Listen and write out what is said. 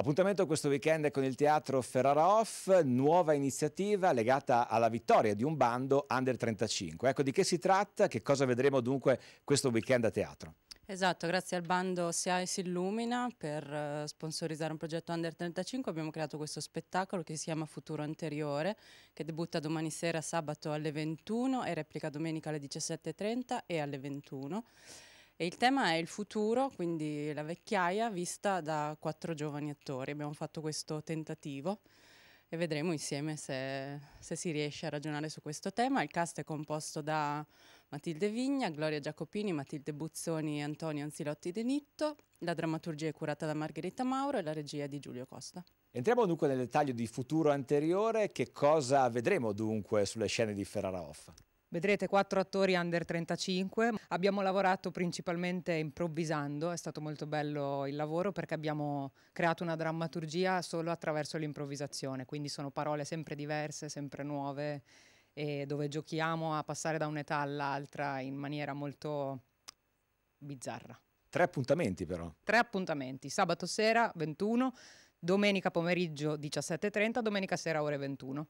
Appuntamento questo weekend con il teatro Ferrara Off, nuova iniziativa legata alla vittoria di un bando Under 35. Ecco di che si tratta, che cosa vedremo dunque questo weekend a teatro? Esatto, grazie al bando SIAE si illumina per eh, sponsorizzare un progetto Under 35 abbiamo creato questo spettacolo che si chiama Futuro Anteriore che debutta domani sera sabato alle 21 e replica domenica alle 17.30 e alle 21 e il tema è il futuro, quindi la vecchiaia vista da quattro giovani attori. Abbiamo fatto questo tentativo e vedremo insieme se, se, si riesce a ragionare su questo tema. Il cast è composto da Matilde Vigna, Gloria Giacopini, Matilde Buzzoni e Antonio Anzilotti De Nitto. La drammaturgia è curata da Margherita Mauro e la regia di Giulio Costa. Entriamo dunque nel dettaglio di futuro anteriore. Che cosa vedremo dunque sulle scene di Ferrara Hoffa? Vedrete quattro attori under 35, abbiamo lavorato principalmente improvvisando, è stato molto bello il lavoro perché abbiamo creato una drammaturgia solo attraverso l'improvvisazione, quindi sono parole sempre diverse, sempre nuove e dove giochiamo a passare da un'età all'altra in maniera molto bizzarra. Tre appuntamenti però. Tre appuntamenti, sabato sera 21, domenica pomeriggio 17.30, domenica sera ore 21.